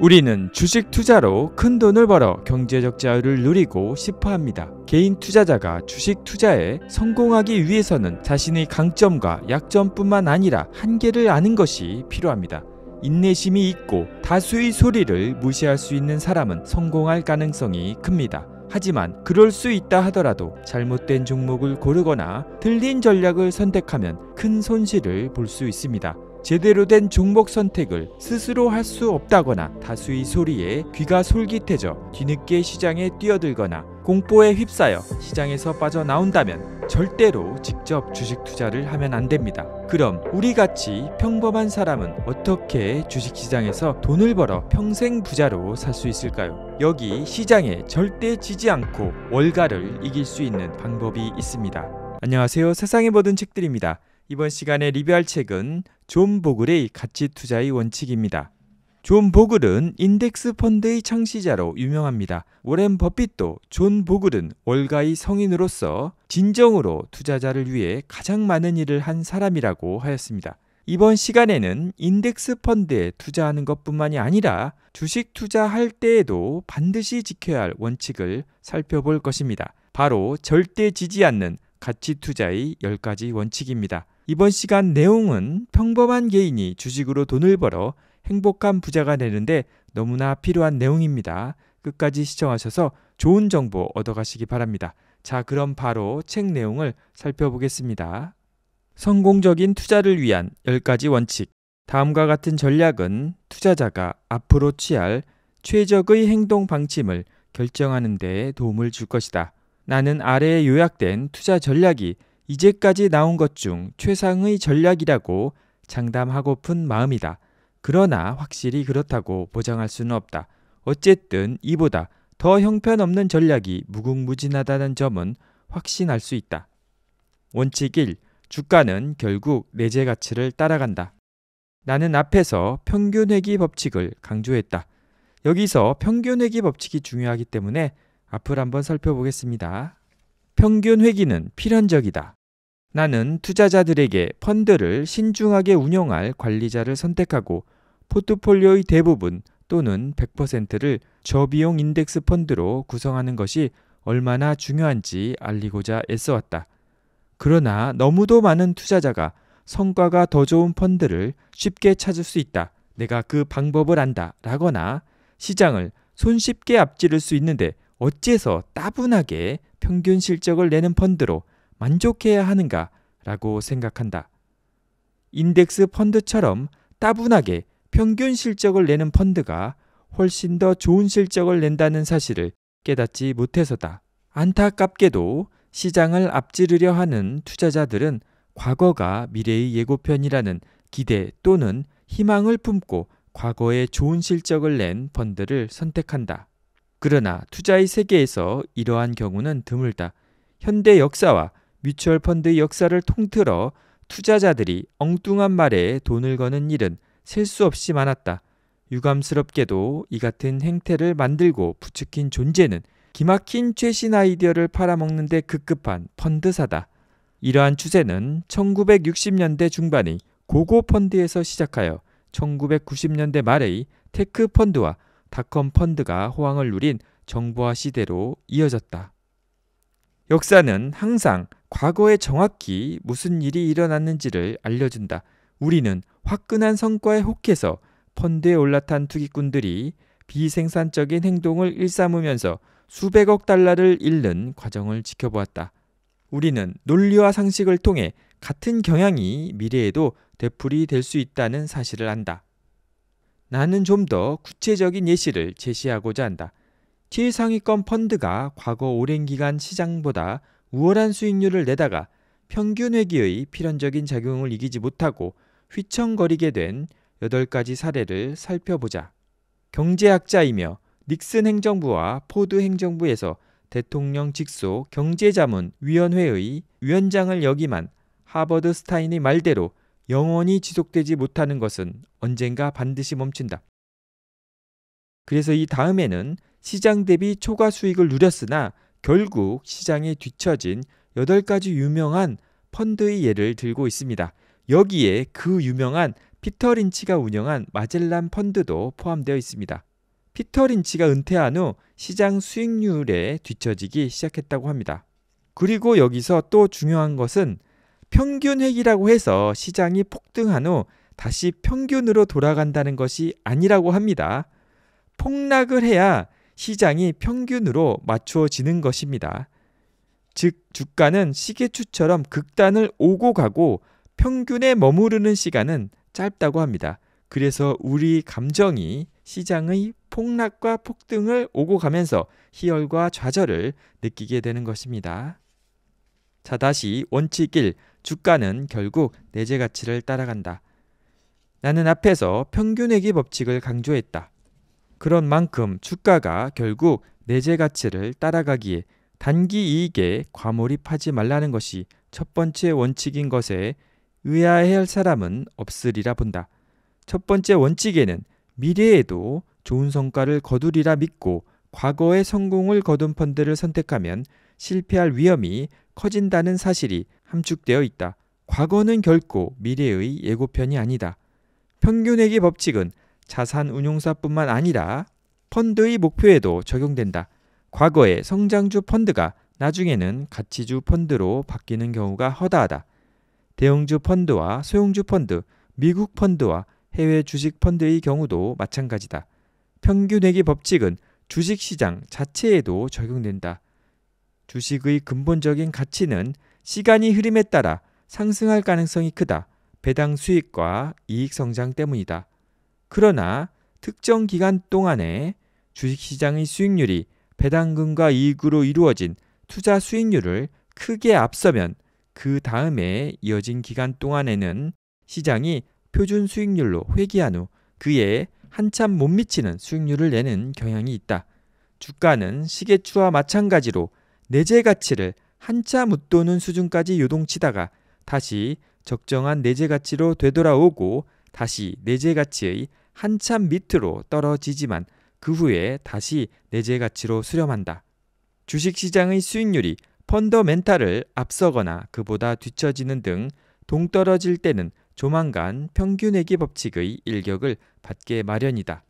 우리는 주식 투자로 큰 돈을 벌어 경제적 자유를 누리고 싶어 합니다. 개인 투자자가 주식 투자에 성공하기 위해서는 자신의 강점과 약점뿐만 아니라 한계를 아는 것이 필요합니다. 인내심이 있고 다수의 소리를 무시할 수 있는 사람은 성공할 가능성이 큽니다. 하지만 그럴 수 있다 하더라도 잘못된 종목을 고르거나 틀린 전략을 선택하면 큰 손실을 볼 수 있습니다. 제대로 된 종목 선택을 스스로 할 수 없다거나 다수의 소리에 귀가 솔깃해져 뒤늦게 시장에 뛰어들거나 공포에 휩싸여 시장에서 빠져나온다면 절대로 직접 주식 투자를 하면 안 됩니다. 그럼 우리 같이 평범한 사람은 어떻게 주식시장에서 돈을 벌어 평생 부자로 살 수 있을까요? 여기 시장에 절대 지지 않고 월가를 이길 수 있는 방법이 있습니다. 안녕하세요. 세상의 모든 책들입니다. 이번 시간에 리뷰할 책은 존 보글의 가치 투자의 원칙입니다. 존 보글은 인덱스 펀드의 창시자로 유명합니다. 워렌 버핏도 존 보글은 월가의 성인으로서 진정으로 투자자를 위해 가장 많은 일을 한 사람이라고 하였습니다. 이번 시간에는 인덱스 펀드에 투자하는 것뿐만이 아니라 주식 투자할 때에도 반드시 지켜야 할 원칙을 살펴볼 것입니다. 바로 절대 지지 않는 가치 투자의 10가지 원칙입니다. 이번 시간 내용은 평범한 개인이 주식으로 돈을 벌어 행복한 부자가 되는데 너무나 필요한 내용입니다. 끝까지 시청하셔서 좋은 정보 얻어가시기 바랍니다. 자, 그럼 바로 책 내용을 살펴보겠습니다. 성공적인 투자를 위한 10가지 원칙. 다음과 같은 전략은 투자자가 앞으로 취할 최적의 행동 방침을 결정하는 데 도움을 줄 것이다. 나는 아래에 요약된 투자 전략이 이제까지 나온 것 중 최상의 전략이라고 장담하고픈 마음이다. 그러나 확실히 그렇다고 보장할 수는 없다. 어쨌든 이보다 더 형편없는 전략이 무궁무진하다는 점은 확신할 수 있다. 원칙 1. 주가는 결국 내재 가치를 따라간다. 나는 앞에서 평균 회귀 법칙을 강조했다. 여기서 평균 회귀 법칙이 중요하기 때문에 앞으로 한번 살펴보겠습니다. 평균 회기는 필연적이다. 나는 투자자들에게 펀드를 신중하게 운영할 관리자를 선택하고 포트폴리오의 대부분 또는 100%를 저비용 인덱스 펀드로 구성하는 것이 얼마나 중요한지 알리고자 애써왔다. 그러나 너무도 많은 투자자가 성과가 더 좋은 펀드를 쉽게 찾을 수 있다. 내가 그 방법을 안다. 라거나 시장을 손쉽게 앞지를 수 있는데 어째서 따분하게 평균 실적을 내는 펀드로 만족해야 하는가 라고 생각한다. 인덱스 펀드처럼 따분하게 평균 실적을 내는 펀드가 훨씬 더 좋은 실적을 낸다는 사실을 깨닫지 못해서다. 안타깝게도 시장을 앞지르려 하는 투자자들은 과거가 미래의 예고편이라는 기대 또는 희망을 품고 과거에 좋은 실적을 낸 펀드를 선택한다. 그러나 투자의 세계에서 이러한 경우는 드물다. 현대 역사와 뮤추얼 펀드의 역사를 통틀어 투자자들이 엉뚱한 말에 돈을 거는 일은 셀 수 없이 많았다. 유감스럽게도 이 같은 행태를 만들고 부추긴 존재는 기막힌 최신 아이디어를 팔아먹는데 급급한 펀드사다. 이러한 추세는 1960년대 중반의 고고 펀드에서 시작하여 1990년대 말의 테크 펀드와 닷컴 펀드가 호황을 누린 정보화 시대로 이어졌다. 역사는 항상 과거에 정확히 무슨 일이 일어났는지를 알려준다. 우리는 화끈한 성과에 혹해서 펀드에 올라탄 투기꾼들이 비생산적인 행동을 일삼으면서 수백억 달러를 잃는 과정을 지켜보았다. 우리는 논리와 상식을 통해 같은 경향이 미래에도 되풀이 될수 있다는 사실을 안다. 나는 좀 더 구체적인 예시를 제시하고자 한다. 최상위권 펀드가 과거 오랜 기간 시장보다 우월한 수익률을 내다가 평균 회기의 필연적인 작용을 이기지 못하고 휘청거리게 된 8가지 사례를 살펴보자. 경제학자이며 닉슨 행정부와 포드 행정부에서 대통령 직속 경제자문위원회의 위원장을 역임한 하버드 스타인의 말대로 영원히 지속되지 못하는 것은 언젠가 반드시 멈춘다. 그래서 이 다음에는 시장 대비 초과 수익을 누렸으나 결국 시장에 뒤처진 8가지 유명한 펀드의 예를 들고 있습니다. 여기에 그 유명한 피터 린치가 운영한 마젤란 펀드도 포함되어 있습니다. 피터 린치가 은퇴한 후 시장 수익률에 뒤처지기 시작했다고 합니다. 그리고 여기서 또 중요한 것은 평균액이라고 해서 시장이 폭등한 후 다시 평균으로 돌아간다는 것이 아니라고 합니다. 폭락을 해야 시장이 평균으로 맞추어지는 것입니다. 즉, 주가는 시계추처럼 극단을 오고 가고 평균에 머무르는 시간은 짧다고 합니다. 그래서 우리 감정이 시장의 폭락과 폭등을 오고 가면서 희열과 좌절을 느끼게 되는 것입니다. 자, 다시 원칙 1. 주가는 결국 내재 가치를 따라간다. 나는 앞에서 평균액의 법칙을 강조했다. 그런 만큼 주가가 결국 내재 가치를 따라가기에 단기 이익에 과몰입하지 말라는 것이 첫 번째 원칙인 것에 의아해 할 사람은 없으리라 본다. 첫 번째 원칙에는 미래에도 좋은 성과를 거두리라 믿고 과거의 성공을 거둔 펀드를 선택하면 실패할 위험이 커진다는 사실이 함축되어 있다. 과거는 결코 미래의 예고편이 아니다. 평균액의 법칙은 자산 운용사뿐만 아니라 펀드의 목표에도 적용된다. 과거의 성장주 펀드가 나중에는 가치주 펀드로 바뀌는 경우가 허다하다. 대형주 펀드와 소형주 펀드, 미국 펀드와 해외 주식 펀드의 경우도 마찬가지다. 평균액의 법칙은 주식시장 자체에도 적용된다. 주식의 근본적인 가치는 시간이 흐름에 따라 상승할 가능성이 크다. 배당 수익과 이익 성장 때문이다. 그러나 특정 기간 동안에 주식시장의 수익률이 배당금과 이익으로 이루어진 투자 수익률을 크게 앞서면 그 다음에 이어진 기간 동안에는 시장이 표준 수익률로 회귀한 후 그에 한참 못 미치는 수익률을 내는 경향이 있다. 주가는 시계추와 마찬가지로 내재 가치를 한참 웃도는 수준까지 요동치다가 다시 적정한 내재 가치로 되돌아오고 다시 내재 가치의 한참 밑으로 떨어지지만 그 후에 다시 내재 가치로 수렴한다. 주식 시장의 수익률이 펀더멘탈을 앞서거나 그보다 뒤처지는 등 동떨어질 때는 조만간 평균회계 법칙의 일격을 받게 마련이다.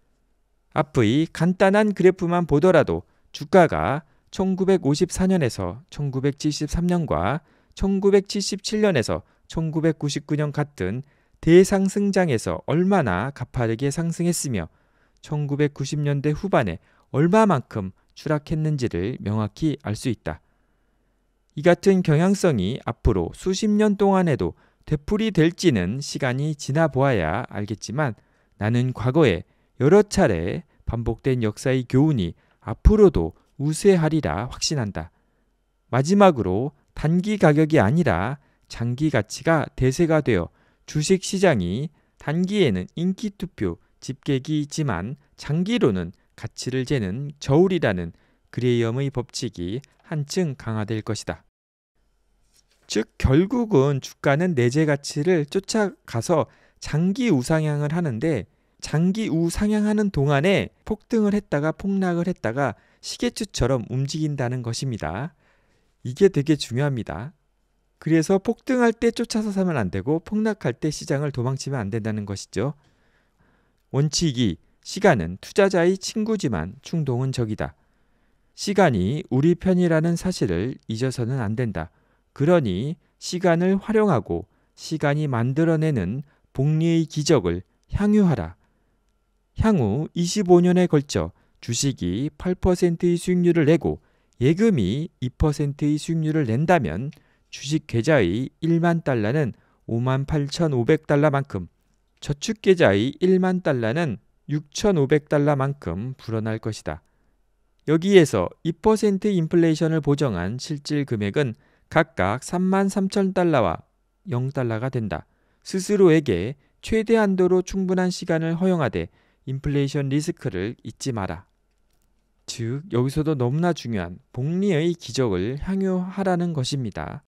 앞의 간단한 그래프만 보더라도 주가가 1954년에서 1973년과 1977년에서 1999년 같은 대상승장에서 얼마나 가파르게 상승했으며 1990년대 후반에 얼마만큼 추락했는지를 명확히 알 수 있다. 이 같은 경향성이 앞으로 수십 년 동안에도 되풀이 될지는 시간이 지나 보아야 알겠지만 나는 과거에 여러 차례 반복된 역사의 교훈이 앞으로도 우세하리라 확신한다. 마지막으로 단기 가격이 아니라 장기 가치가 대세가 되어 주식 시장이 단기에는 인기 투표 집객기이지만 장기로는 가치를 재는 저울이라는 그레이엄의 법칙이 한층 강화될 것이다. 즉 결국은 주가는 내재 가치를 쫓아가서 장기 우상향을 하는데 장기 우상향하는 동안에 폭등을 했다가 폭락을 했다가 시계추처럼 움직인다는 것입니다. 이게 되게 중요합니다. 그래서 폭등할 때 쫓아서 사면 안 되고 폭락할 때 시장을 도망치면 안 된다는 것이죠. 원칙이 시간은 투자자의 친구지만 충동은 적이다. 시간이 우리 편이라는 사실을 잊어서는 안 된다. 그러니 시간을 활용하고 시간이 만들어내는 복리의 기적을 향유하라. 향후 25년에 걸쳐 주식이 8%의 수익률을 내고 예금이 2%의 수익률을 낸다면 주식 계좌의 1만 달러는 5만 8,500달러만큼, 저축 계좌의 1만 달러는 6,500달러만큼 불어날 것이다. 여기에서 2% 인플레이션을 보정한 실질 금액은 각각 3만 3천 달러와 0달러가 된다. 스스로에게 최대한도로 충분한 시간을 허용하되 인플레이션 리스크를 잊지 마라. 즉 여기서도 너무나 중요한 복리의 기적을 향유하라는 것입니다.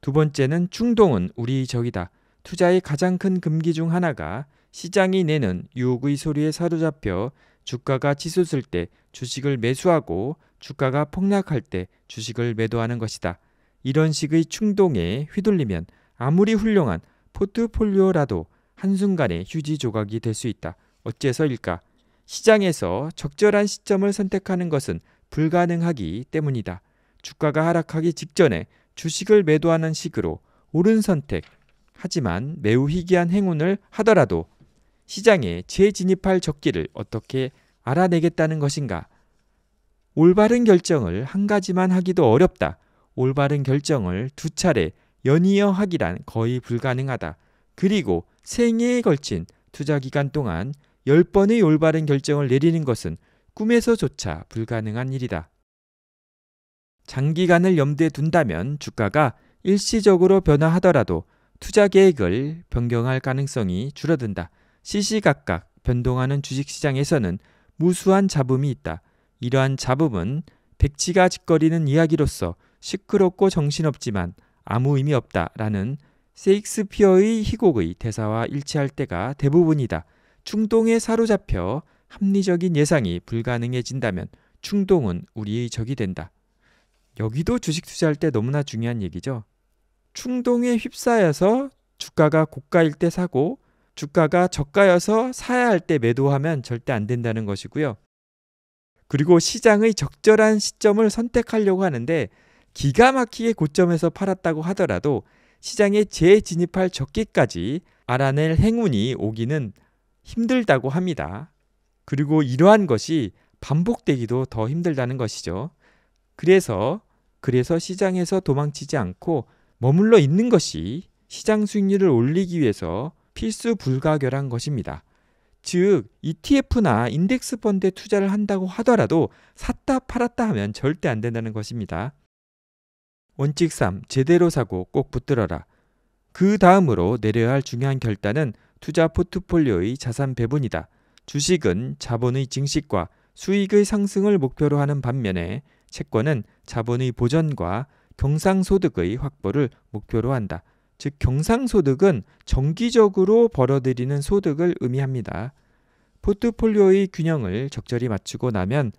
두 번째는 충동은 우리 적이다. 투자의 가장 큰 금기 중 하나가 시장이 내는 유혹의 소리에 사로잡혀 주가가 치솟을 때 주식을 매수하고 주가가 폭락할 때 주식을 매도하는 것이다. 이런 식의 충동에 휘둘리면 아무리 훌륭한 포트폴리오라도 한순간에 휴지 조각이 될 수 있다. 어째서일까? 시장에서 적절한 시점을 선택하는 것은 불가능하기 때문이다. 주가가 하락하기 직전에 주식을 매도하는 식으로 옳은 선택, 하지만 매우 희귀한 행운을 하더라도 시장에 재진입할 적기를 어떻게 알아내겠다는 것인가? 올바른 결정을 한 가지만 하기도 어렵다. 올바른 결정을 두 차례 연이어 하기란 거의 불가능하다. 그리고 생애에 걸친 투자 기간 동안 10번의 올바른 결정을 내리는 것은 꿈에서조차 불가능한 일이다. 장기간을 염두에 둔다면 주가가 일시적으로 변화하더라도 투자 계획을 변경할 가능성이 줄어든다. 시시각각 변동하는 주식시장에서는 무수한 잡음이 있다. 이러한 잡음은 백지가 짓거리는 이야기로서 시끄럽고 정신없지만 아무 의미 없다라는 세익스피어의 희곡의 대사와 일치할 때가 대부분이다. 충동에 사로잡혀 합리적인 예상이 불가능해진다면 충동은 우리의 적이 된다. 여기도 주식 투자할 때 너무나 중요한 얘기죠. 충동에 휩싸여서 주가가 고가일 때 사고 주가가 저가여서 사야 할 때 매도하면 절대 안 된다는 것이고요. 그리고 시장의 적절한 시점을 선택하려고 하는데 기가 막히게 고점에서 팔았다고 하더라도 시장에 재진입할 적기까지 알아낼 행운이 오기는 힘들다고 합니다. 그리고 이러한 것이 반복되기도 더 힘들다는 것이죠. 그래서 그래서 시장에서 도망치지 않고 머물러 있는 것이 시장 수익률을 올리기 위해서 필수 불가결한 것입니다. 즉 ETF나 인덱스 펀드에 투자를 한다고 하더라도 샀다 팔았다 하면 절대 안 된다는 것입니다. 원칙 3. 제대로 사고 꼭 붙들어라. 그 다음으로 내려야 할 중요한 결단은 투자 포트폴리오의 자산 배분이다. 주식은 자본의 증식과 수익의 상승을 목표로 하는 반면에 채권은 자본의 보전과 경상소득의 확보를 목표로 한다. 즉 경상소득은 정기적으로 벌어들이는 소득을 의미합니다. 포트폴리오의 균형을 적절히 맞추고 나면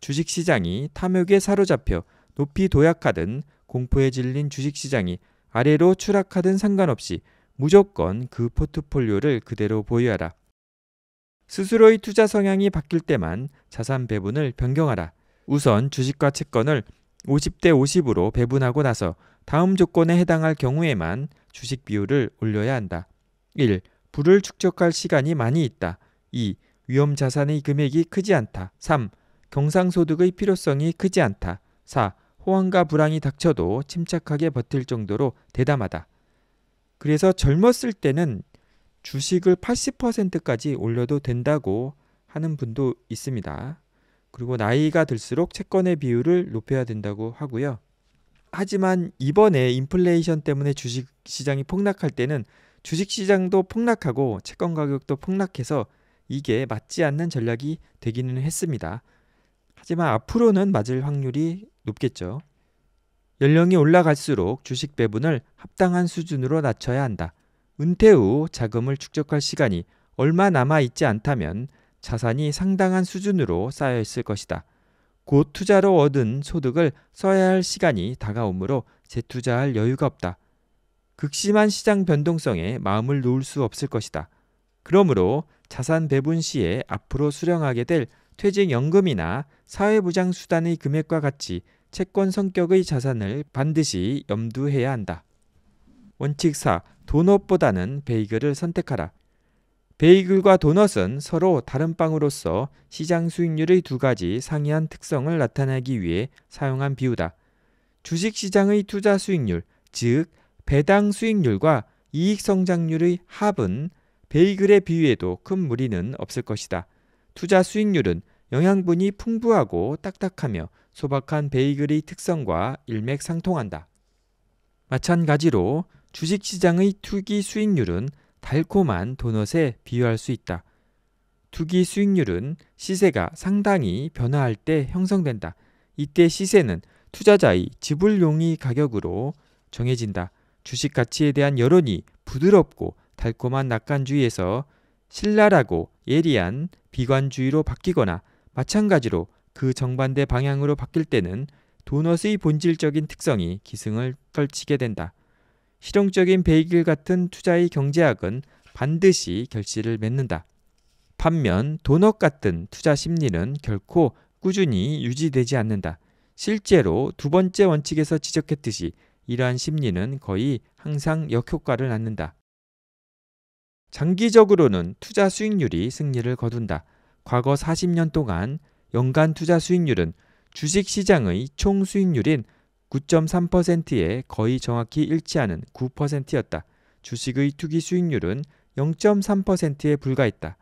주식시장이 탐욕에 사로잡혀 높이 도약하든 공포에 질린 주식시장이 아래로 추락하든 상관없이 무조건 그 포트폴리오를 그대로 보유하라. 스스로의 투자 성향이 바뀔 때만 자산 배분을 변경하라. 우선 주식과 채권을 50대 50으로 배분하고 나서 다음 조건에 해당할 경우에만 주식 비율을 올려야 한다. 1. 부를 축적할 시간이 많이 있다. 2. 위험 자산의 금액이 크지 않다. 3. 경상소득의 필요성이 크지 않다. 4. 호황과 불황이 닥쳐도 침착하게 버틸 정도로 대담하다. 그래서 젊었을 때는 주식을 80%까지 올려도 된다고 하는 분도 있습니다. 그리고 나이가 들수록 채권의 비율을 높여야 된다고 하고요. 하지만 이번에 인플레이션 때문에 주식 시장이 폭락할 때는 주식 시장도 폭락하고 채권 가격도 폭락해서 이게 맞지 않는 전략이 되기는 했습니다. 하지만 앞으로는 맞을 확률이 높겠죠. 연령이 올라갈수록 주식 배분을 합당한 수준으로 낮춰야 한다. 은퇴 후 자금을 축적할 시간이 얼마 남아 있지 않다면 자산이 상당한 수준으로 쌓여 있을 것이다. 곧 투자로 얻은 소득을 써야 할 시간이 다가오므로 재투자할 여유가 없다. 극심한 시장 변동성에 마음을 놓을 수 없을 것이다. 그러므로 자산 배분 시에 앞으로 수령하게 될 퇴직연금이나 사회보장수단의 금액과 같이 채권 성격의 자산을 반드시 염두해야 한다. 원칙 4. 도넛보다는 베이글을 선택하라. 베이글과 도넛은 서로 다른 빵으로서 시장 수익률의 두 가지 상이한 특성을 나타내기 위해 사용한 비유다. 주식시장의 투자 수익률, 즉 배당 수익률과 이익 성장률의 합은 베이글의 비유에도 큰 무리는 없을 것이다. 투자 수익률은 영양분이 풍부하고 딱딱하며 소박한 베이글의 특성과 일맥상통한다. 마찬가지로 주식시장의 투기 수익률은 달콤한 도넛에 비유할 수 있다. 투기 수익률은 시세가 상당히 변화할 때 형성된다. 이때 시세는 투자자의 지불용의 가격으로 정해진다. 주식 가치에 대한 여론이 부드럽고 달콤한 낙관주의에서 신랄하고 예리한 비관주의로 바뀌거나 마찬가지로 그 정반대 방향으로 바뀔 때는 도넛의 본질적인 특성이 기승을 떨치게 된다. 실용적인 베이글 같은 투자의 경제학은 반드시 결실을 맺는다. 반면 도넛 같은 투자 심리는 결코 꾸준히 유지되지 않는다. 실제로 두 번째 원칙에서 지적했듯이 이러한 심리는 거의 항상 역효과를 낳는다. 장기적으로는 투자 수익률이 승리를 거둔다. 과거 40년 동안 연간 투자 수익률은 주식 시장의 총 수익률인 9.3%에 거의 정확히 일치하는 9%였다. 주식의 투기 수익률은 0.3%에 불과했다.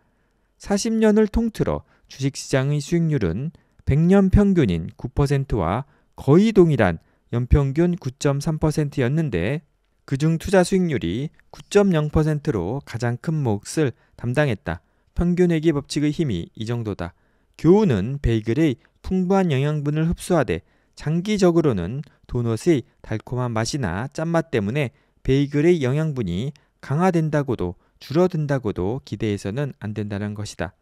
40년을 통틀어 주식시장의 수익률은 100년 평균인 9%와 거의 동일한 연평균 9.3%였는데 그중 투자 수익률이 9.0%로 가장 큰 몫을 담당했다. 평균 회계 법칙의 힘이 이 정도다. 교우는 베이글의 풍부한 영양분을 흡수하되 장기적으로는 도넛의 달콤한 맛이나 짠맛 때문에 베이글의 영양분이 강화된다고도 줄어든다고도 기대해서는 안 된다는 것이다.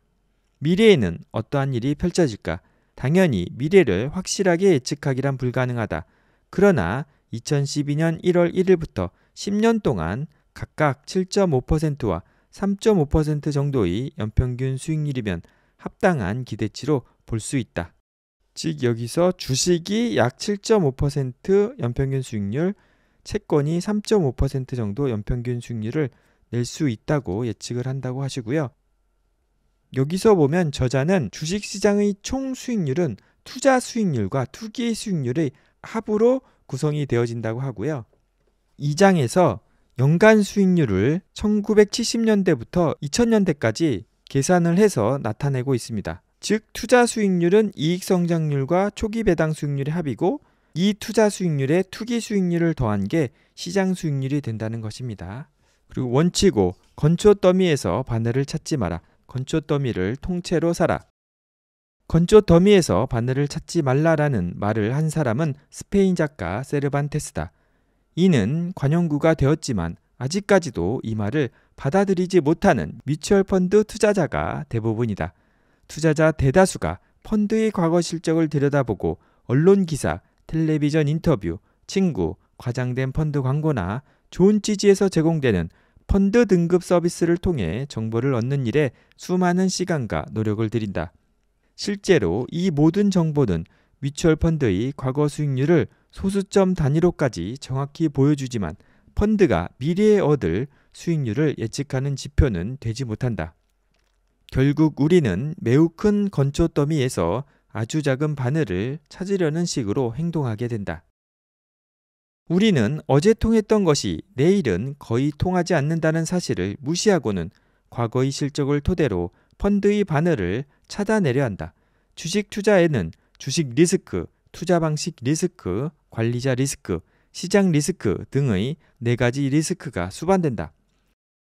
미래에는 어떠한 일이 펼쳐질까? 당연히 미래를 확실하게 예측하기란 불가능하다. 그러나 2012년 1월 1일부터 10년 동안 각각 7.5%와 3.5% 정도의 연평균 수익률이면 합당한 기대치로 볼 수 있다. 즉 여기서 주식이 약 7.5% 연평균 수익률, 채권이 3.5% 정도 연평균 수익률을 낼 수 있다고 예측을 한다고 하시고요. 여기서 보면 저자는 주식 시장의 총 수익률은 투자 수익률과 투기 수익률의 합으로 구성이 되어진다고 하고요. 이장에서 연간 수익률을 1970년대부터 2000년대까지 계산을 해서 나타내고 있습니다. 즉 투자 수익률은 이익 성장률과 초기 배당 수익률의 합이고 이 투자 수익률에 투기 수익률을 더한 게 시장 수익률이 된다는 것입니다. 그리고 원칙 고 건초 더미에서 바늘을 찾지 마라. 건초 더미를 통째로 사라. 건초 더미에서 바늘을 찾지 말라라는 말을 한 사람은 스페인 작가 세르반테스다. 이는 관용구가 되었지만 아직까지도 이 말을 받아들이지 못하는 뮤추얼 펀드 투자자가 대부분이다. 투자자 대다수가 펀드의 과거 실적을 들여다보고 언론 기사, 텔레비전 인터뷰, 친구, 과장된 펀드 광고나 좋은 취지에서 제공되는 펀드 등급 서비스를 통해 정보를 얻는 일에 수많은 시간과 노력을 들인다. 실제로 이 모든 정보는 뮤추얼 펀드의 과거 수익률을 소수점 단위로까지 정확히 보여주지만 펀드가 미래에 얻을 수익률을 예측하는 지표는 되지 못한다. 결국 우리는 매우 큰 건초 더미에서 아주 작은 바늘을 찾으려는 식으로 행동하게 된다. 우리는 어제 통했던 것이 내일은 거의 통하지 않는다는 사실을 무시하고는 과거의 실적을 토대로 펀드의 바늘을 찾아내려 한다. 주식 투자에는 주식 리스크, 투자 방식 리스크, 관리자 리스크, 시장 리스크 등의 네 가지 리스크가 수반된다.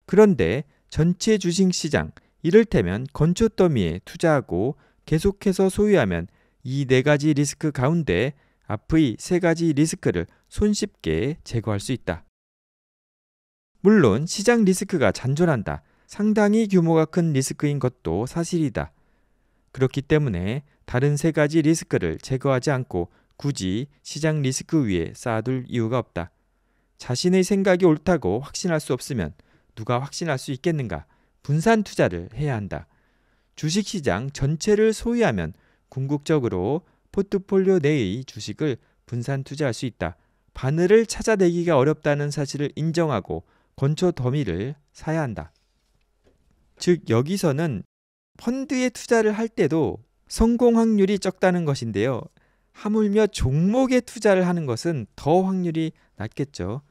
그런데 전체 주식 시장, 이를테면 건초 더미에 투자하고 계속해서 소유하면 이 네 가지 리스크 가운데 앞의 세 가지 리스크를 손쉽게 제거할 수 있다. 물론 시장 리스크가 잔존한다. 상당히 규모가 큰 리스크인 것도 사실이다. 그렇기 때문에 다른 세 가지 리스크를 제거하지 않고 굳이 시장 리스크 위에 쌓아둘 이유가 없다. 자신의 생각이 옳다고 확신할 수 없으면 누가 확신할 수 있겠는가? 분산 투자를 해야 한다. 주식시장 전체를 소유하면 궁극적으로 포트폴리오 내의 주식을 분산 투자할 수 있다. 바늘을 찾아내기가 어렵다는 사실을 인정하고 건초 더미를 사야 한다. 즉 여기서는 펀드에 투자를 할 때도 성공 확률이 적다는 것인데요. 하물며 종목에 투자를 하는 것은 더 확률이 낮겠죠.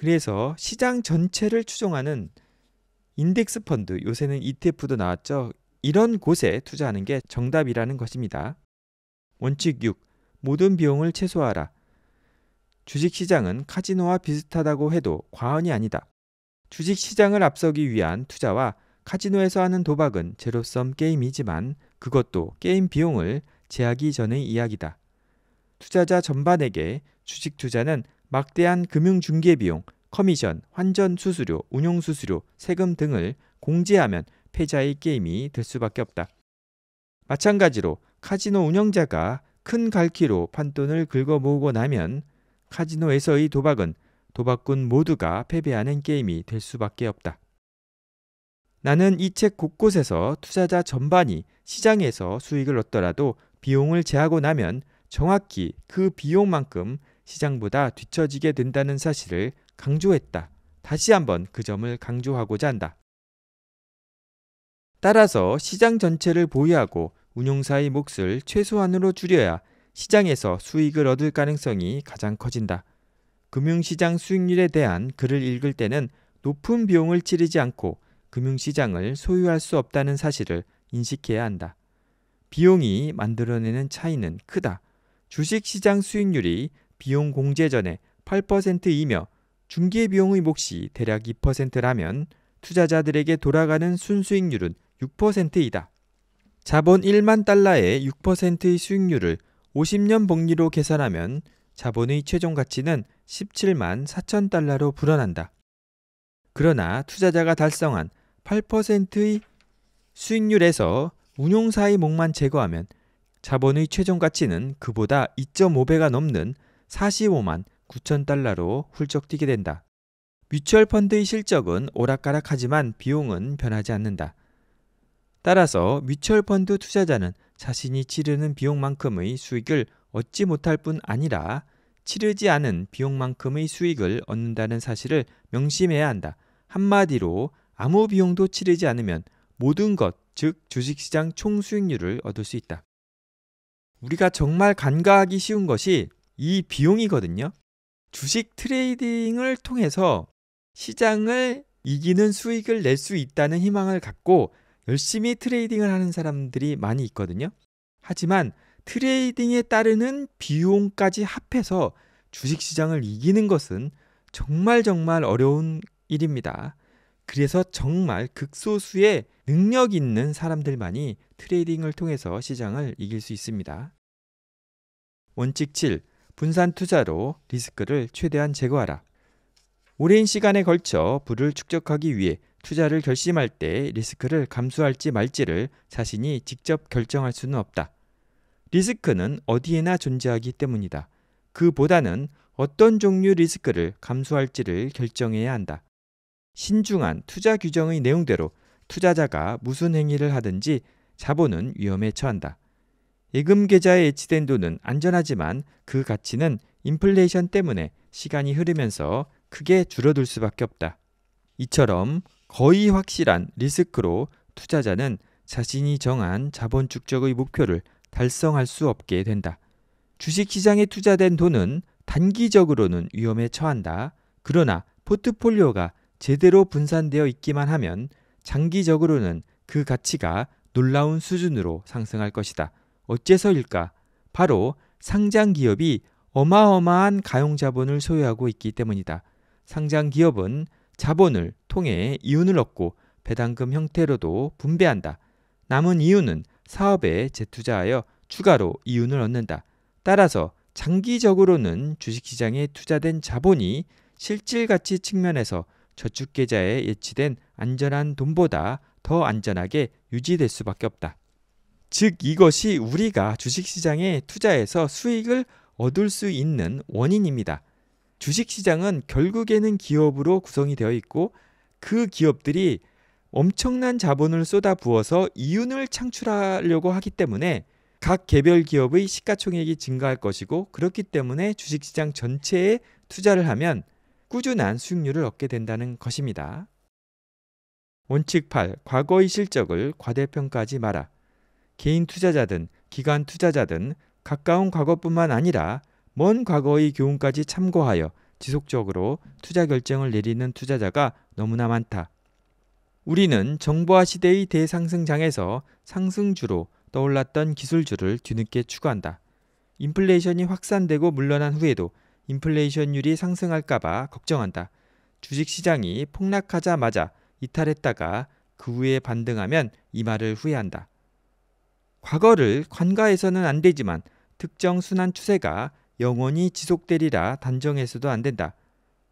그래서 시장 전체를 추종하는 인덱스 펀드, 요새는 ETF도 나왔죠. 이런 곳에 투자하는 게 정답이라는 것입니다. 원칙 6. 모든 비용을 최소화하라. 주식 시장은 카지노와 비슷하다고 해도 과언이 아니다. 주식 시장을 앞서기 위한 투자와 카지노에서 하는 도박은 제로섬 게임이지만 그것도 게임 비용을 제하기 전의 이야기다. 투자자 전반에게 주식 투자는 막대한 금융 중개 비용, 커미션, 환전 수수료, 운용 수수료, 세금 등을 공제하면 패자의 게임이 될 수밖에 없다. 마찬가지로 카지노 운영자가 큰 갈퀴로 판돈을 긁어 모으고 나면 카지노에서의 도박은 도박꾼 모두가 패배하는 게임이 될 수밖에 없다. 나는 이 책 곳곳에서 투자자 전반이 시장에서 수익을 얻더라도 비용을 제하고 나면 정확히 그 비용만큼 시장보다 뒤처지게 된다는 사실을 강조했다. 다시 한번 그 점을 강조하고자 한다. 따라서 시장 전체를 보유하고 운용사의 몫을 최소한으로 줄여야 시장에서 수익을 얻을 가능성이 가장 커진다. 금융시장 수익률에 대한 글을 읽을 때는 높은 비용을 치르지 않고 금융시장을 소유할 수 없다는 사실을 인식해야 한다. 비용이 만들어내는 차이는 크다. 주식시장 수익률이 비용 공제 전에 8%이며 중개 비용의 몫이 대략 2%라면 투자자들에게 돌아가는 순수익률은 6%이다. 자본 1만 달러에 6%의 수익률을 50년 복리로 계산하면 자본의 최종 가치는 17만 4천 달러로 불어난다. 그러나 투자자가 달성한 8%의 수익률에서 운용사의 몫만 제거하면 자본의 최종 가치는 그보다 2.5배가 넘는 45만 9천 달러로 훌쩍 뛰게 된다. 뮤추얼 펀드의 실적은 오락가락하지만 비용은 변하지 않는다. 따라서 뮤추얼 펀드 투자자는 자신이 치르는 비용만큼의 수익을 얻지 못할 뿐 아니라 치르지 않은 비용만큼의 수익을 얻는다는 사실을 명심해야 한다. 한마디로 아무 비용도 치르지 않으면 모든 것, 즉 주식시장 총수익률을 얻을 수 있다. 우리가 정말 간과하기 쉬운 것이 이 비용이거든요. 주식 트레이딩을 통해서 시장을 이기는 수익을 낼 수 있다는 희망을 갖고 열심히 트레이딩을 하는 사람들이 많이 있거든요. 하지만 트레이딩에 따르는 비용까지 합해서 주식 시장을 이기는 것은 정말 정말 어려운 일입니다. 그래서 정말 극소수의 능력 있는 사람들만이 트레이딩을 통해서 시장을 이길 수 있습니다. 원칙 7. 분산 투자로 리스크를 최대한 제거하라. 오랜 시간에 걸쳐 부를 축적하기 위해 투자를 결심할 때 리스크를 감수할지 말지를 자신이 직접 결정할 수는 없다. 리스크는 어디에나 존재하기 때문이다. 그보다는 어떤 종류 리스크를 감수할지를 결정해야 한다. 신중한 투자 규정의 내용대로 투자자가 무슨 행위를 하든지 자본은 위험에 처한다. 예금 계좌에 예치된 돈은 안전하지만 그 가치는 인플레이션 때문에 시간이 흐르면서 크게 줄어들 수밖에 없다. 이처럼 거의 확실한 리스크로 투자자는 자신이 정한 자본 축적의 목표를 달성할 수 없게 된다. 주식시장에 투자된 돈은 단기적으로는 위험에 처한다. 그러나 포트폴리오가 제대로 분산되어 있기만 하면 장기적으로는 그 가치가 놀라운 수준으로 상승할 것이다. 어째서일까? 바로 상장 기업이 어마어마한 가용 자본을 소유하고 있기 때문이다. 상장 기업은 자본을 통해 이윤을 얻고 배당금 형태로도 분배한다. 남은 이윤은 사업에 재투자하여 추가로 이윤을 얻는다. 따라서 장기적으로는 주식시장에 투자된 자본이 실질 가치 측면에서 저축계좌에 예치된 안전한 돈보다 더 안전하게 유지될 수밖에 없다. 즉 이것이 우리가 주식시장에 투자해서 수익을 얻을 수 있는 원인입니다. 주식시장은 결국에는 기업으로 구성이 되어 있고 그 기업들이 엄청난 자본을 쏟아부어서 이윤을 창출하려고 하기 때문에 각 개별 기업의 시가총액이 증가할 것이고 그렇기 때문에 주식시장 전체에 투자를 하면 꾸준한 수익률을 얻게 된다는 것입니다. 원칙 8. 과거의 실적을 과대평가하지 마라. 개인 투자자든 기관 투자자든 가까운 과거뿐만 아니라 먼 과거의 교훈까지 참고하여 지속적으로 투자 결정을 내리는 투자자가 너무나 많다. 우리는 정보화 시대의 대상승장에서 상승주로 떠올랐던 기술주를 뒤늦게 추구한다. 인플레이션이 확산되고 물러난 후에도 인플레이션율이 상승할까봐 걱정한다. 주식시장이 폭락하자마자 이탈했다가 그 후에 반등하면 이 말을 후회한다. 과거를 관가해서는 안 되지만 특정 순환 추세가 영원히 지속되리라 단정해서도 안 된다.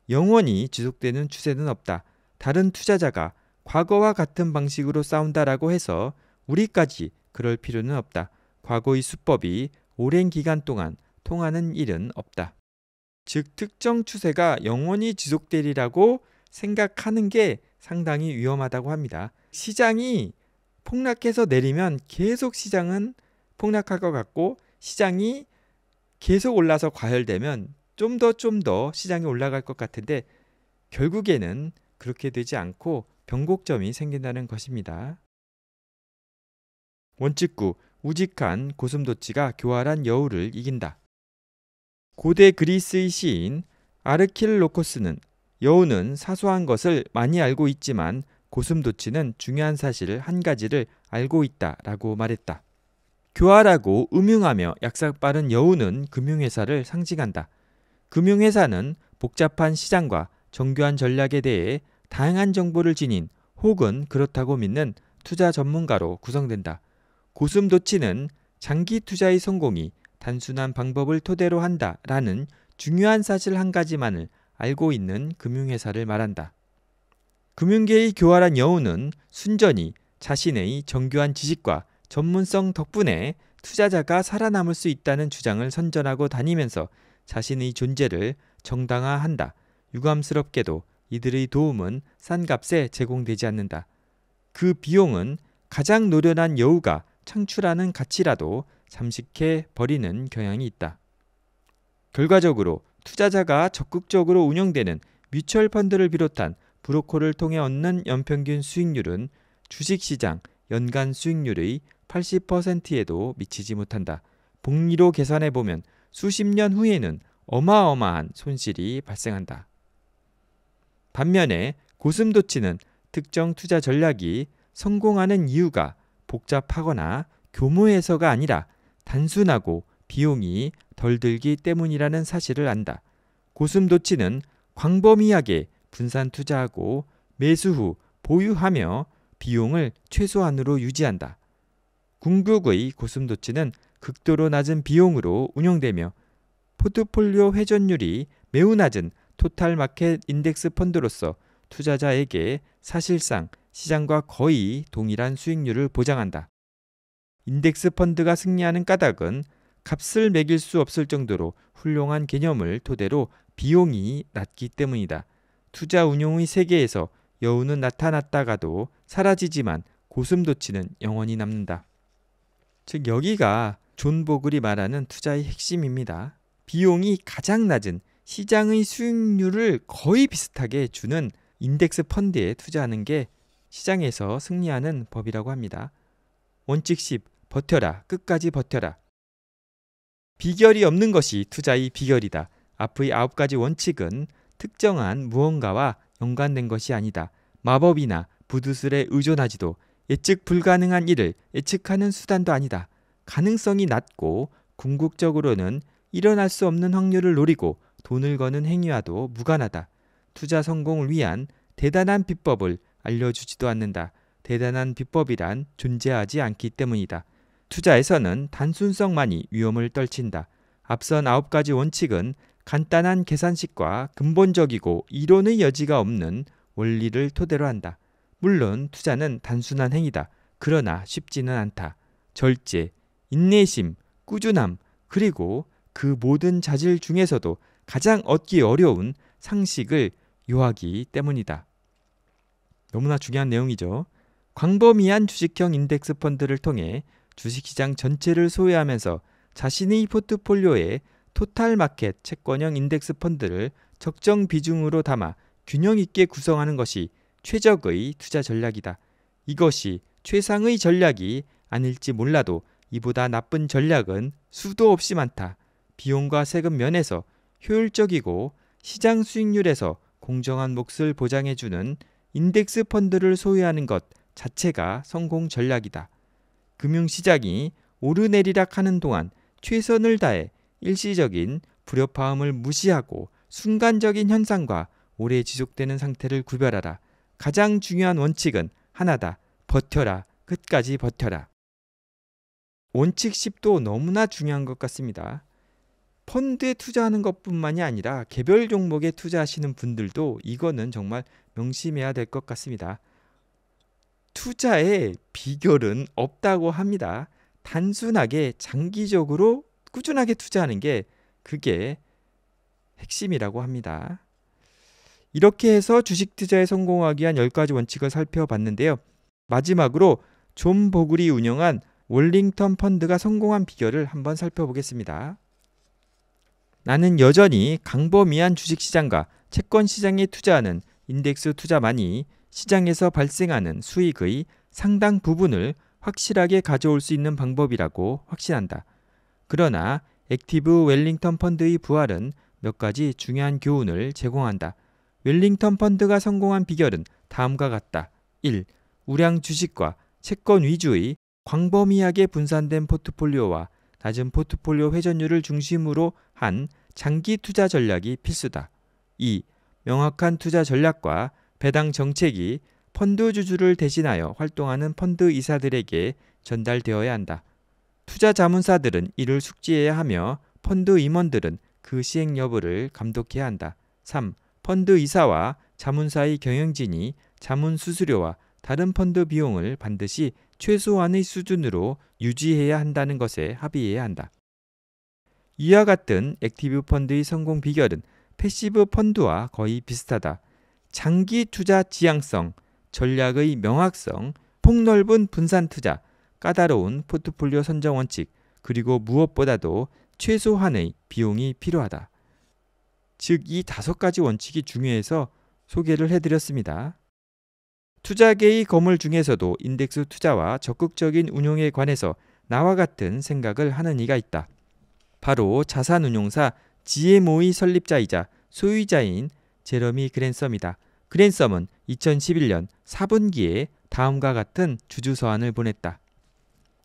영원히 지속되는 추세는 없다. 다른 투자자가 과거와 같은 방식으로 싸운다라고 해서 우리까지 그럴 필요는 없다. 과거의 수법이 오랜 기간 동안 통하는 일은 없다. 즉 특정 추세가 영원히 지속되리라고 생각하는 게 상당히 위험하다고 합니다. 시장이 폭락해서 내리면 계속 시장은 폭락할 것 같고 시장이 계속 올라서 과열되면 좀더 좀더 좀 더 시장이 올라갈 것 같은데 결국에는 그렇게 되지 않고 변곡점이 생긴다는 것입니다. 원칙 9. 우직한 고슴도치가 교활한 여우를 이긴다. 고대 그리스의 시인 아르킬로코스는 여우는 사소한 것을 많이 알고 있지만 고슴도치는 중요한 사실 한 가지를 알고 있다라고 말했다. 교활하고 음흉하며 약삭빠른 여우는 금융회사를 상징한다. 금융회사는 복잡한 시장과 정교한 전략에 대해 다양한 정보를 지닌 혹은 그렇다고 믿는 투자 전문가로 구성된다. 고슴도치는 장기 투자의 성공이 단순한 방법을 토대로 한다라는 중요한 사실 한 가지만을 알고 있는 금융회사를 말한다. 금융계의 교활한 여우는 순전히 자신의 정교한 지식과 전문성 덕분에 투자자가 살아남을 수 있다는 주장을 선전하고 다니면서 자신의 존재를 정당화한다. 유감스럽게도 이들의 도움은 싼 값에 제공되지 않는다. 그 비용은 가장 노련한 여우가 창출하는 가치라도 잠식해 버리는 경향이 있다. 결과적으로 투자자가 적극적으로 운영되는 뮤추얼 펀드를 비롯한 브로콜을 통해 얻는 연평균 수익률은 주식시장 연간 수익률의 80%에도 미치지 못한다. 복리로 계산해 보면 수십 년 후에는 어마어마한 손실이 발생한다. 반면에 고슴도치는 특정 투자 전략이 성공하는 이유가 복잡하거나 교모해서가 아니라 단순하고 비용이 덜 들기 때문이라는 사실을 안다. 고슴도치는 광범위하게 분산 투자하고 매수 후 보유하며 비용을 최소한으로 유지한다. 궁극의 고슴도치는 극도로 낮은 비용으로 운영되며 포트폴리오 회전율이 매우 낮은 토탈 마켓 인덱스 펀드로서 투자자에게 사실상 시장과 거의 동일한 수익률을 보장한다. 인덱스 펀드가 승리하는 까닭은 값을 매길 수 없을 정도로 훌륭한 개념을 토대로 비용이 낮기 때문이다. 투자 운용의 세계에서 여우는 나타났다가도 사라지지만 고슴도치는 영원히 남는다. 즉 여기가 존 보글이 말하는 투자의 핵심입니다. 비용이 가장 낮은 시장의 수익률을 거의 비슷하게 주는 인덱스 펀드에 투자하는 게 시장에서 승리하는 법이라고 합니다. 원칙 10. 버텨라. 끝까지 버텨라. 비결이 없는 것이 투자의 비결이다. 앞의 9가지 원칙은 특정한 무언가와 연관된 것이 아니다. 마법이나 부두술에 의존하지도 예측 불가능한 일을 예측하는 수단도 아니다. 가능성이 낮고 궁극적으로는 일어날 수 없는 확률을 노리고 돈을 거는 행위와도 무관하다. 투자 성공을 위한 대단한 비법을 알려주지도 않는다. 대단한 비법이란 존재하지 않기 때문이다. 투자에서는 단순성만이 위험을 떨친다. 앞선 아홉 가지 원칙은 간단한 계산식과 근본적이고 이론의 여지가 없는 원리를 토대로 한다. 물론 투자는 단순한 행위다. 그러나 쉽지는 않다. 절제, 인내심, 꾸준함, 그리고 그 모든 자질 중에서도 가장 얻기 어려운 상식을 요하기 때문이다. 너무나 중요한 내용이죠. 광범위한 주식형 인덱스 펀드를 통해 주식시장 전체를 소유하면서 자신의 포트폴리오에 토탈마켓 채권형 인덱스 펀드를 적정 비중으로 담아 균형 있게 구성하는 것이 최적의 투자 전략이다. 이것이 최상의 전략이 아닐지 몰라도 이보다 나쁜 전략은 수도 없이 많다. 비용과 세금 면에서 효율적이고 시장 수익률에서 공정한 몫을 보장해주는 인덱스 펀드를 소유하는 것 자체가 성공 전략이다. 금융시장이 오르내리락 하는 동안 최선을 다해 일시적인 불협화음을 무시하고 순간적인 현상과 오래 지속되는 상태를 구별하라. 가장 중요한 원칙은 하나다. 버텨라. 끝까지 버텨라. 원칙 10도 너무나 중요한 것 같습니다. 펀드에 투자하는 것뿐만이 아니라 개별 종목에 투자하시는 분들도 이거는 정말 명심해야 될 것 같습니다. 투자의 비결은 없다고 합니다. 단순하게 장기적으로 꾸준하게 투자하는 게 그게 핵심이라고 합니다. 이렇게 해서 주식 투자에 성공하기 위한 10가지 원칙을 살펴봤는데요. 마지막으로 존 보글이 운영한 월링턴 펀드가 성공한 비결을 한번 살펴보겠습니다. 나는 여전히 강범위한 주식시장과 채권시장에 투자하는 인덱스 투자만이 시장에서 발생하는 수익의 상당 부분을 확실하게 가져올 수 있는 방법이라고 확신한다. 그러나 액티브 웰링턴 펀드의 부활은 몇 가지 중요한 교훈을 제공한다. 웰링턴 펀드가 성공한 비결은 다음과 같다. 1. 우량 주식과 채권 위주의 광범위하게 분산된 포트폴리오와 낮은 포트폴리오 회전율을 중심으로 한 장기 투자 전략이 필수다. 2. 명확한 투자 전략과 배당 정책이 펀드 주주를 대신하여 활동하는 펀드 이사들에게 전달되어야 한다. 투자 자문사들은 이를 숙지해야 하며 펀드 임원들은 그 시행 여부를 감독해야 한다. 3. 펀드 이사와 자문사의 경영진이 자문 수수료와 다른 펀드 비용을 반드시 최소한의 수준으로 유지해야 한다는 것에 합의해야 한다. 이와 같은 액티브 펀드의 성공 비결은 패시브 펀드와 거의 비슷하다. 장기 투자 지향성, 전략의 명확성, 폭넓은 분산 투자, 까다로운 포트폴리오 선정 원칙, 그리고 무엇보다도 최소한의 비용이 필요하다. 즉, 이 다섯 가지 원칙이 중요해서 소개를 해드렸습니다. 투자계의 거물 중에서도 인덱스 투자와 적극적인 운용에 관해서 나와 같은 생각을 하는 이가 있다. 바로 자산운용사 GMO의 설립자이자 소유자인 제러미 그랜썸이다그랜썸은 2011년 4분기에 다음과 같은 주주 서한을 보냈다.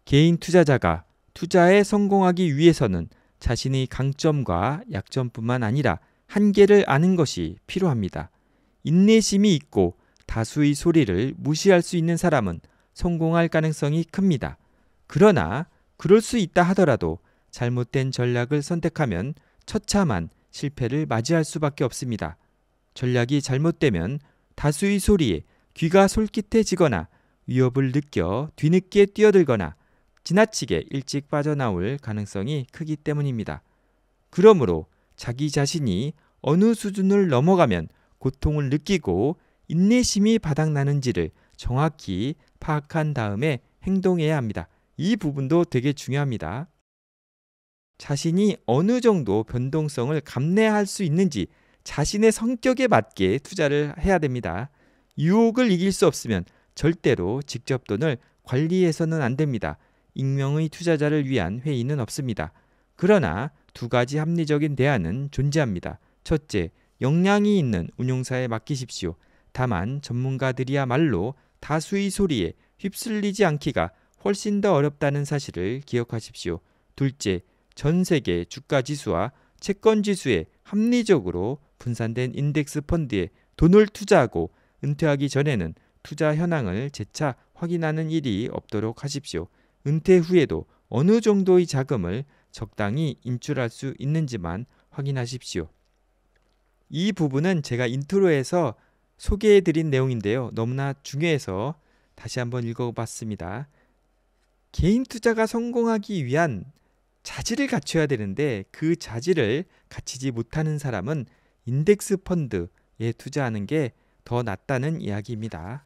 개인 투자자가 투자에 성공하기 위해서는 자신의 강점과 약점뿐만 아니라 한계를 아는 것이 필요합니다. 인내심이 있고 다수의 소리를 무시할 수 있는 사람은 성공할 가능성이 큽니다. 그러나 그럴 수 있다 하더라도 잘못된 전략을 선택하면 처참한 실패를 맞이할 수밖에 없습니다. 전략이 잘못되면 다수의 소리에 귀가 솔깃해지거나 위협을 느껴 뒤늦게 뛰어들거나 지나치게 일찍 빠져나올 가능성이 크기 때문입니다. 그러므로 자기 자신이 어느 수준을 넘어가면 고통을 느끼고 인내심이 바닥나는지를 정확히 파악한 다음에 행동해야 합니다. 이 부분도 되게 중요합니다. 자신이 어느 정도 변동성을 감내할 수 있는지 자신의 성격에 맞게 투자를 해야 됩니다. 유혹을 이길 수 없으면 절대로 직접 돈을 관리해서는 안 됩니다. 익명의 투자자를 위한 회의는 없습니다. 그러나 두 가지 합리적인 대안은 존재합니다. 첫째, 역량이 있는 운용사에 맡기십시오. 다만 전문가들이야말로 다수의 소리에 휩쓸리지 않기가 훨씬 더 어렵다는 사실을 기억하십시오. 둘째, 전 세계 주가 지수와 채권 지수에 합리적으로 분산된 인덱스 펀드에 돈을 투자하고 은퇴하기 전에는 투자 현황을 재차 확인하는 일이 없도록 하십시오. 은퇴 후에도 어느 정도의 자금을 적당히 인출할 수 있는지만 확인하십시오. 이 부분은 제가 인트로에서 소개해 드린 내용인데요. 너무나 중요해서 다시 한번 읽어봤습니다. 개인 투자가 성공하기 위한 자질을 갖춰야 되는데 그 자질을 갖추지 못하는 사람은 인덱스 펀드에 투자하는 게 더 낫다는 이야기입니다.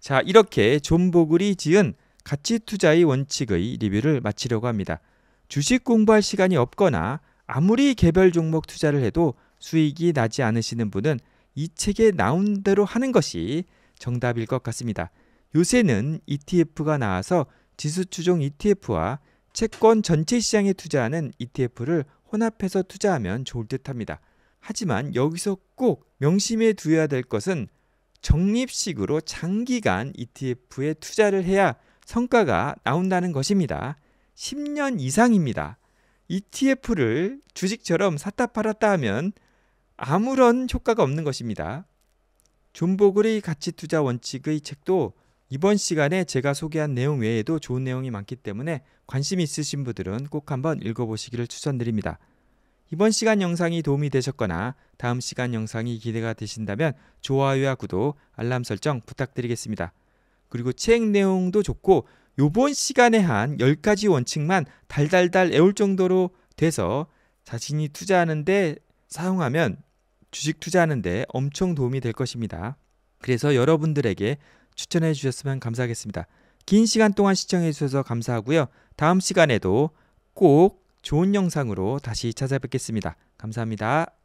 자, 이렇게 존 보글이 지은 가치 투자의 원칙의 리뷰를 마치려고 합니다. 주식 공부할 시간이 없거나 아무리 개별 종목 투자를 해도 수익이 나지 않으시는 분은 이 책에 나온 대로 하는 것이 정답일 것 같습니다. 요새는 ETF가 나와서 지수 추종 ETF와 채권 전체 시장에 투자하는 ETF를 혼합해서 투자하면 좋을 듯 합니다. 하지만 여기서 꼭 명심해 두어야 될 것은 적립식으로 장기간 ETF에 투자를 해야 성과가 나온다는 것입니다. 10년 이상입니다. ETF를 주식처럼 샀다 팔았다 하면 아무런 효과가 없는 것입니다. 존보글의 가치 투자 원칙의 책도 이번 시간에 제가 소개한 내용 외에도 좋은 내용이 많기 때문에 관심 있으신 분들은 꼭 한번 읽어보시기를 추천드립니다. 이번 시간 영상이 도움이 되셨거나 다음 시간 영상이 기대가 되신다면 좋아요와 구독, 알람 설정 부탁드리겠습니다. 그리고 책 내용도 좋고 요번 시간에 한 10가지 원칙만 달달달 애울 정도로 돼서 자신이 투자하는데 사용하면 주식 투자하는데 엄청 도움이 될 것입니다. 그래서 여러분들에게 추천해 주셨으면 감사하겠습니다. 긴 시간 동안 시청해 주셔서 감사하고요. 다음 시간에도 꼭 좋은 영상으로 다시 찾아뵙겠습니다. 감사합니다.